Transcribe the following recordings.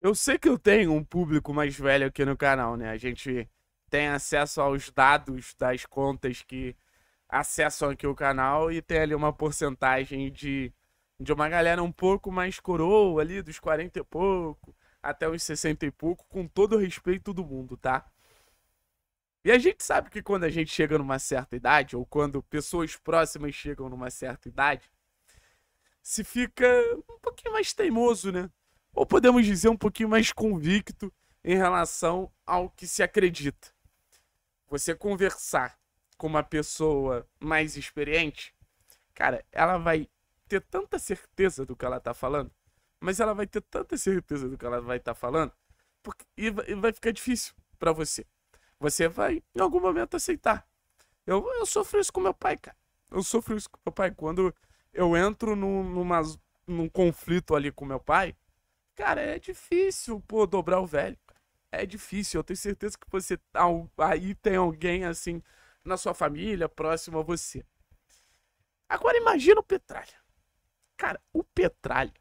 Eu sei que eu tenho um público mais velho aqui no canal, né? A gente tem acesso aos dados das contas que acessam aqui o canal e tem ali uma porcentagem de, de uma galera um pouco mais coroa ali, dos 40 e pouco até os 60 e pouco, com todo o respeito do mundo, tá? E a gente sabe que quando a gente chega numa certa idade, ou quando pessoas próximas chegam numa certa idade, se fica um pouquinho mais teimoso, né? ou podemos dizer um pouquinho mais convicto em relação ao que se acredita. Você conversar com uma pessoa mais experiente, cara, ela vai ter tanta certeza do que ela tá falando, mas ela vai ter tanta certeza do que ela vai estar tá falando, porque, e vai ficar difícil para você. Você vai, em algum momento, aceitar. Eu, eu sofro isso com meu pai, cara. Eu sofro isso com meu pai. Quando eu entro num, numa, num conflito ali com meu pai, Cara, é difícil, pô, dobrar o velho. É difícil. Eu tenho certeza que você tá aí tem alguém assim na sua família, próximo a você. Agora imagina o Petralha. Cara, o Petralha.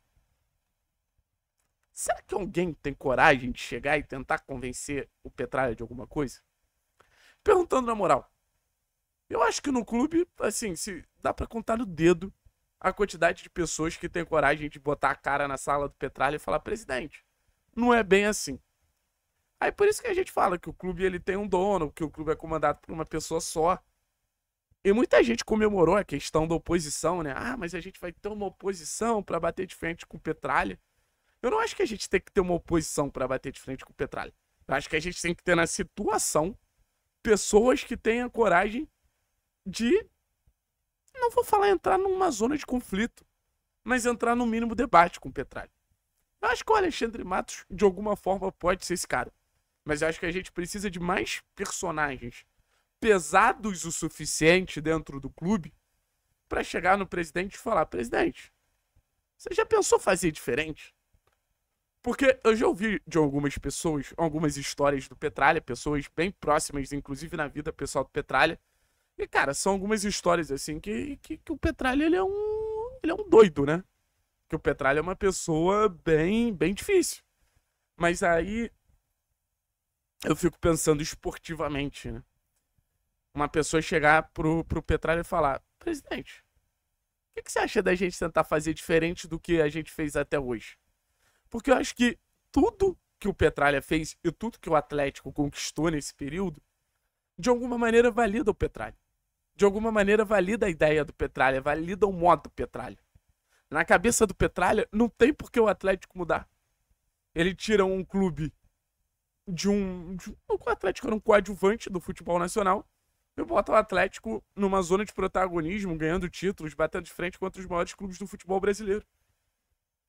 Será que alguém tem coragem de chegar e tentar convencer o Petralha de alguma coisa? Perguntando na moral. Eu acho que no clube, assim, se dá para contar no dedo a quantidade de pessoas que tem coragem de botar a cara na sala do Petralha e falar, presidente, não é bem assim. Aí por isso que a gente fala que o clube ele tem um dono, que o clube é comandado por uma pessoa só. E muita gente comemorou a questão da oposição, né? Ah, mas a gente vai ter uma oposição para bater de frente com o Petralha. Eu não acho que a gente tem que ter uma oposição para bater de frente com o Petralha. Eu acho que a gente tem que ter na situação pessoas que tenham coragem de não vou falar entrar numa zona de conflito, mas entrar no mínimo debate com o Petralha. Eu acho que o Alexandre Matos, de alguma forma, pode ser esse cara. Mas eu acho que a gente precisa de mais personagens pesados o suficiente dentro do clube para chegar no presidente e falar: presidente, você já pensou fazer diferente? Porque eu já ouvi de algumas pessoas, algumas histórias do Petralha, pessoas bem próximas, inclusive na vida pessoal do Petralha, e, cara, são algumas histórias, assim, que, que, que o Petralha, ele é um... Ele é um doido, né? Que o Petralha é uma pessoa bem, bem difícil. Mas aí... Eu fico pensando esportivamente, né? Uma pessoa chegar pro, pro Petralha e falar... Presidente, o que, que você acha da gente tentar fazer diferente do que a gente fez até hoje? Porque eu acho que tudo que o Petralha fez e tudo que o Atlético conquistou nesse período, de alguma maneira valida o Petralha de alguma maneira, valida a ideia do Petralha, valida o modo do Petralha. Na cabeça do Petralha, não tem por que o Atlético mudar. Ele tira um clube de um. De, o Atlético era um coadjuvante do futebol nacional e bota o Atlético numa zona de protagonismo, ganhando títulos, batendo de frente contra os maiores clubes do futebol brasileiro.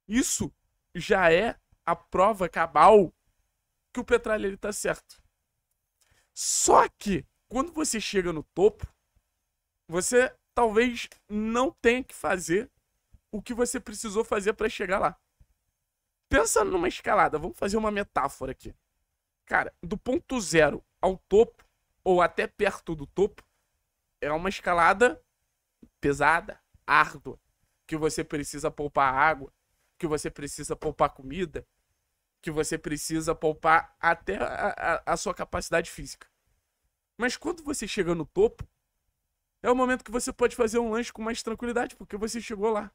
Isso já é a prova cabal que o Petralha está certo. Só que, quando você chega no topo, você talvez não tenha que fazer o que você precisou fazer para chegar lá. Pensa numa escalada, vamos fazer uma metáfora aqui. Cara, do ponto zero ao topo, ou até perto do topo, é uma escalada pesada, árdua, que você precisa poupar água, que você precisa poupar comida, que você precisa poupar até a, a, a, sua capacidade física. Mas quando você chega no topo, é o momento que você pode fazer um lanche com mais tranquilidade, porque você chegou lá.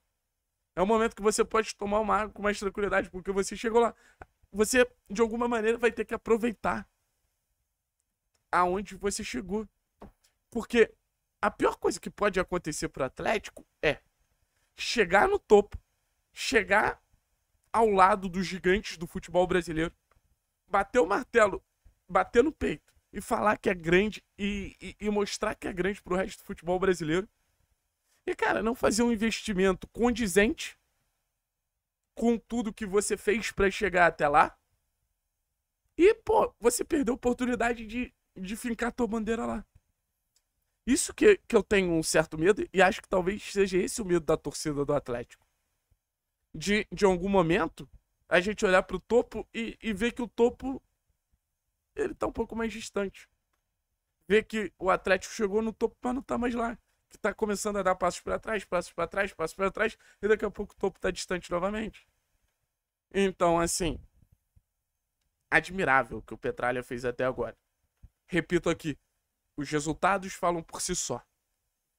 É o momento que você pode tomar uma água com mais tranquilidade, porque você chegou lá. Você, de alguma maneira, vai ter que aproveitar aonde você chegou. Porque a pior coisa que pode acontecer para o Atlético é chegar no topo, chegar ao lado dos gigantes do futebol brasileiro, bater o martelo, bater no peito e falar que é grande e, e, e mostrar que é grande para o resto do futebol brasileiro. E, cara, não fazer um investimento condizente com tudo que você fez para chegar até lá. E, pô, você perdeu a oportunidade de, de fincar tua bandeira lá. Isso que, que eu tenho um certo medo, e acho que talvez seja esse o medo da torcida do Atlético. De, de algum momento, a gente olhar pro topo e, e ver que o topo ele tá um pouco mais distante. Vê que o Atlético chegou no topo, mas não tá mais lá. Que tá começando a dar passos para trás, passos para trás, passos para trás, e daqui a pouco o topo tá distante novamente. Então, assim, admirável o que o Petralha fez até agora. Repito aqui, os resultados falam por si só.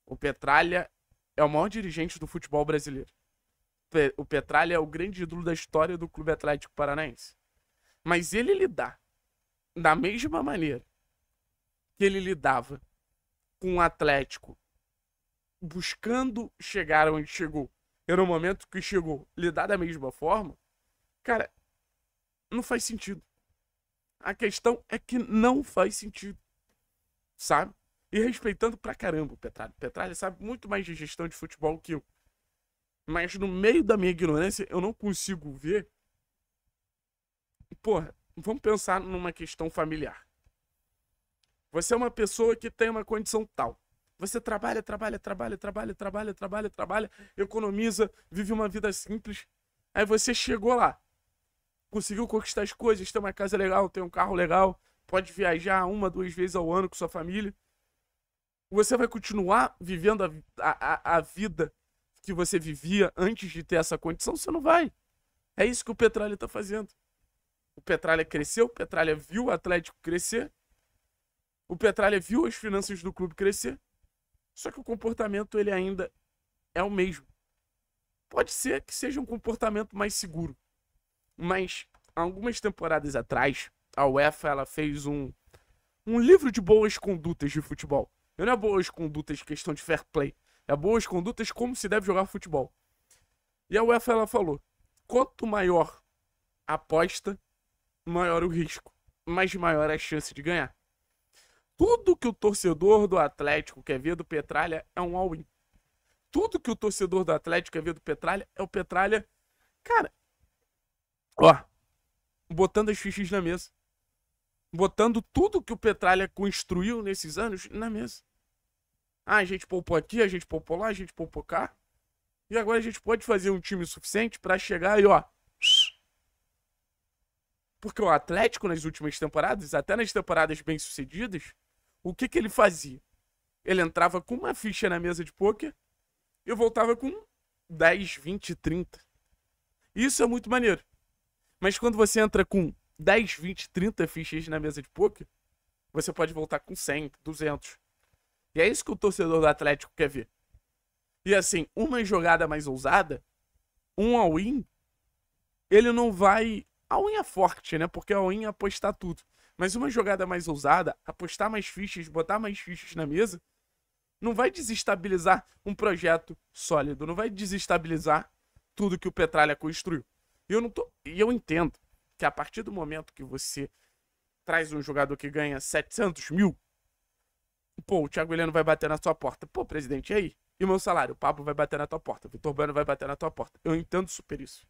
O Petralha é o maior dirigente do futebol brasileiro. O Petralha é o grande ídolo da história do Clube Atlético Paranaense. Mas ele lidar da mesma maneira que ele lidava com o Atlético buscando chegar onde chegou, era o momento que chegou, lidar da mesma forma, cara, não faz sentido. A questão é que não faz sentido. Sabe? E respeitando pra caramba o Petralha. Petralha sabe muito mais de gestão de futebol que eu. Mas no meio da minha ignorância, eu não consigo ver. Porra, vamos pensar numa questão familiar. Você é uma pessoa que tem uma condição tal. Você trabalha, trabalha, trabalha, trabalha, trabalha, trabalha, trabalha, economiza, vive uma vida simples. Aí você chegou lá, conseguiu conquistar as coisas, tem uma casa legal, tem um carro legal, pode viajar uma, duas vezes ao ano com sua família. Você vai continuar vivendo a, a, a vida que você vivia antes de ter essa condição? Você não vai. É isso que o Petralha está fazendo. O Petralha cresceu, o Petralha viu o Atlético crescer, o Petralha viu as finanças do clube crescer, só que o comportamento ele ainda é o mesmo. Pode ser que seja um comportamento mais seguro, mas algumas temporadas atrás, a UEFA ela fez um, um livro de boas condutas de futebol. Não é boas condutas questão de fair play, é boas condutas como se deve jogar futebol. E a UEFA ela falou: quanto maior a aposta, maior o risco, mas maior a chance de ganhar. Tudo que o torcedor do Atlético quer ver do Petralha é um all-in. Tudo que o torcedor do Atlético quer ver do Petralha é o Petralha. Cara, ó, botando as fichas na mesa. Botando tudo que o Petralha construiu nesses anos na mesa. Ah, a gente poupou aqui, a gente poupou lá, a gente poupou cá. E agora a gente pode fazer um time suficiente para chegar e, ó, porque o Atlético, nas últimas temporadas, até nas temporadas bem-sucedidas, o que, que ele fazia? Ele entrava com uma ficha na mesa de pôquer e voltava com 10, 20, 30. Isso é muito maneiro. Mas quando você entra com 10, 20, 30 fichas na mesa de pôquer, você pode voltar com 100, 200. E é isso que o torcedor do Atlético quer ver. E assim, uma jogada mais ousada, um all-in, ele não vai a unha é forte, né? Porque a unha apostar tudo. Mas uma jogada mais ousada, apostar mais fichas, botar mais fichas na mesa, não vai desestabilizar um projeto sólido, não vai desestabilizar tudo que o Petralha construiu. E eu não tô, e eu entendo que a partir do momento que você traz um jogador que ganha 700 mil, pô, o Thiago Heleno vai bater na sua porta. Pô, presidente, e aí? E meu salário? O Pablo vai bater na tua porta. O Vitor Bueno vai bater na tua porta. Eu entendo super isso.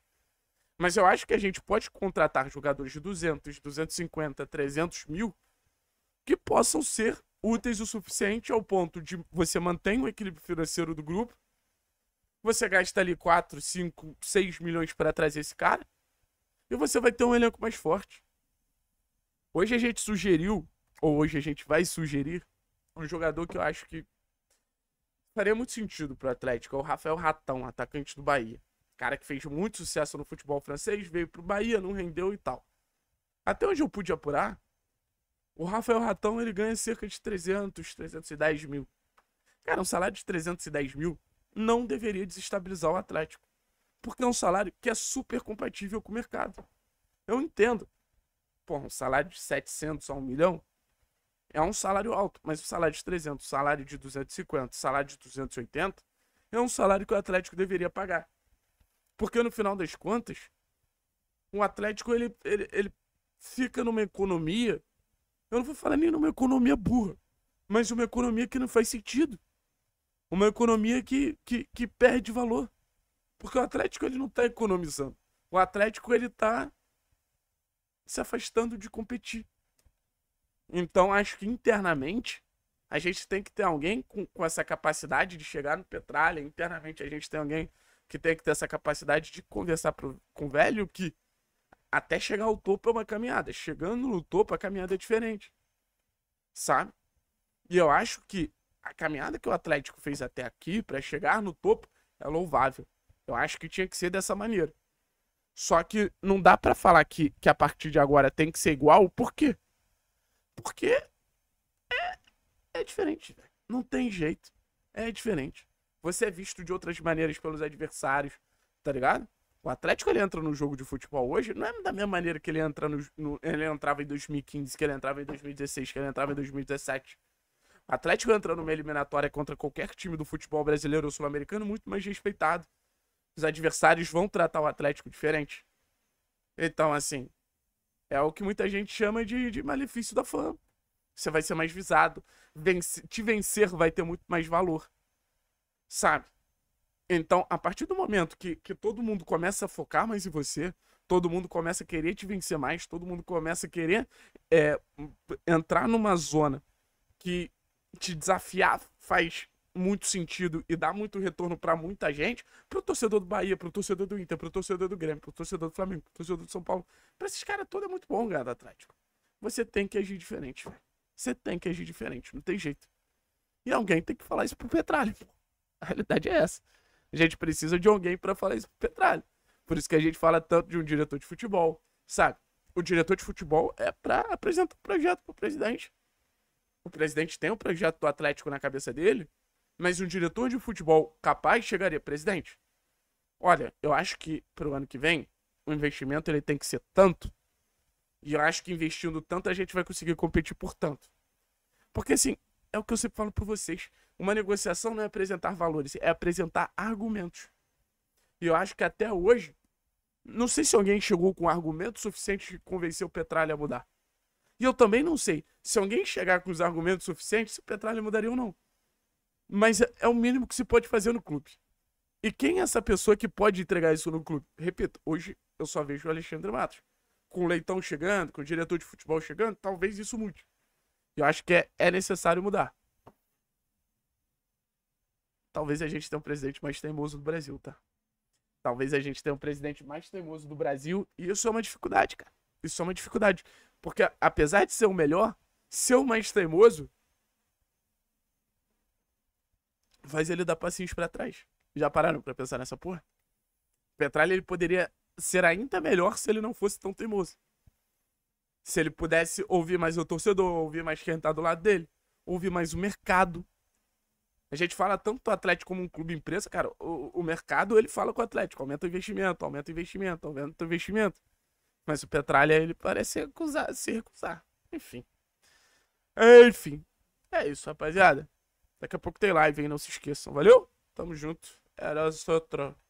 Mas eu acho que a gente pode contratar jogadores de 200, 250, 300 mil que possam ser úteis o suficiente ao ponto de você manter o equilíbrio financeiro do grupo. Você gasta ali 4, 5, 6 milhões para trazer esse cara. E você vai ter um elenco mais forte. Hoje a gente sugeriu, ou hoje a gente vai sugerir, um jogador que eu acho que faria muito sentido para o Atlético. É o Rafael Ratão, atacante do Bahia. Cara que fez muito sucesso no futebol francês, veio pro Bahia, não rendeu e tal. Até onde eu pude apurar, o Rafael Ratão ele ganha cerca de 300, 310 mil. Cara, um salário de 310 mil não deveria desestabilizar o Atlético. Porque é um salário que é super compatível com o mercado. Eu entendo. pô um salário de 700 a 1 milhão é um salário alto, mas o salário de 300, salário de 250, o salário de 280 é um salário que o Atlético deveria pagar. Porque no final das contas, o Atlético ele, ele, ele fica numa economia. Eu não vou falar nem numa economia burra, mas uma economia que não faz sentido. Uma economia que, que, que perde valor. Porque o Atlético ele não está economizando. O Atlético ele está se afastando de competir. Então acho que internamente a gente tem que ter alguém com, com essa capacidade de chegar no Petralha. Internamente a gente tem alguém que tem que ter essa capacidade de conversar pro, com o velho que até chegar ao topo é uma caminhada. Chegando no topo, a caminhada é diferente. Sabe? E eu acho que a caminhada que o Atlético fez até aqui para chegar no topo é louvável. Eu acho que tinha que ser dessa maneira. Só que não dá para falar que, que a partir de agora tem que ser igual, por quê? Porque é, é diferente, não tem jeito. É diferente. Você é visto de outras maneiras pelos adversários, tá ligado? O Atlético ele entra no jogo de futebol hoje, não é da mesma maneira que ele entra no, no, ele entrava em 2015, que ele entrava em 2016, que ele entrava em 2017. O Atlético entra numa eliminatória contra qualquer time do futebol brasileiro ou sul-americano muito mais respeitado. Os adversários vão tratar o Atlético diferente. Então, assim, é o que muita gente chama de, de malefício da fama. Você vai ser mais visado. Vence, te vencer vai ter muito mais valor sabe? Então, a partir do momento que, que todo mundo começa a focar mais em você, todo mundo começa a querer te vencer mais, todo mundo começa a querer é, entrar numa zona que te desafiar faz muito sentido e dá muito retorno para muita gente, pro torcedor do Bahia, pro torcedor do Inter, pro torcedor do Grêmio, pro torcedor do Flamengo, pro torcedor do São Paulo. Pra esses caras todos é muito bom ganhar do Atlético. Você tem que agir diferente, velho. Você tem que agir diferente, não tem jeito. E alguém tem que falar isso pro Petralho, pô. A realidade é essa. A gente precisa de alguém para falar isso pro Petralha. Por isso que a gente fala tanto de um diretor de futebol, sabe? O diretor de futebol é para apresentar o um projeto pro presidente. O presidente tem o um projeto do Atlético na cabeça dele, mas um diretor de futebol capaz chegaria, presidente. Olha, eu acho que pro ano que vem o investimento ele tem que ser tanto. E eu acho que investindo tanto a gente vai conseguir competir por tanto. Porque assim, é o que eu sempre falo para vocês. Uma negociação não é apresentar valores, é apresentar argumentos. E eu acho que até hoje, não sei se alguém chegou com argumento suficiente que convenceu o Petralha a mudar. E eu também não sei se alguém chegar com os argumentos suficientes, se o Petralha mudaria ou não. Mas é, é o mínimo que se pode fazer no clube. E quem é essa pessoa que pode entregar isso no clube? Repito, hoje eu só vejo o Alexandre Matos. Com o Leitão chegando, com o diretor de futebol chegando, talvez isso mude. Eu acho que é, é necessário mudar. Talvez a gente tenha um presidente mais teimoso do Brasil, tá? Talvez a gente tenha um presidente mais teimoso do Brasil. E isso é uma dificuldade, cara. Isso é uma dificuldade. Porque apesar de ser o melhor, ser o mais teimoso faz ele dar passinhos para trás. Já pararam para pensar nessa porra? Petralha ele poderia ser ainda melhor se ele não fosse tão teimoso. Se ele pudesse ouvir mais o torcedor, ouvir mais quem tá do lado dele, ouvir mais o mercado, a gente fala tanto do Atlético como um clube empresa, cara. O, o mercado ele fala com o Atlético: aumenta o investimento, aumenta o investimento, aumenta o investimento. Mas o Petralha, ele parece recusar, se recusar. Enfim. Enfim. É isso, rapaziada. Daqui a pouco tem live, hein? Não se esqueçam. Valeu? Tamo junto. Era só troca.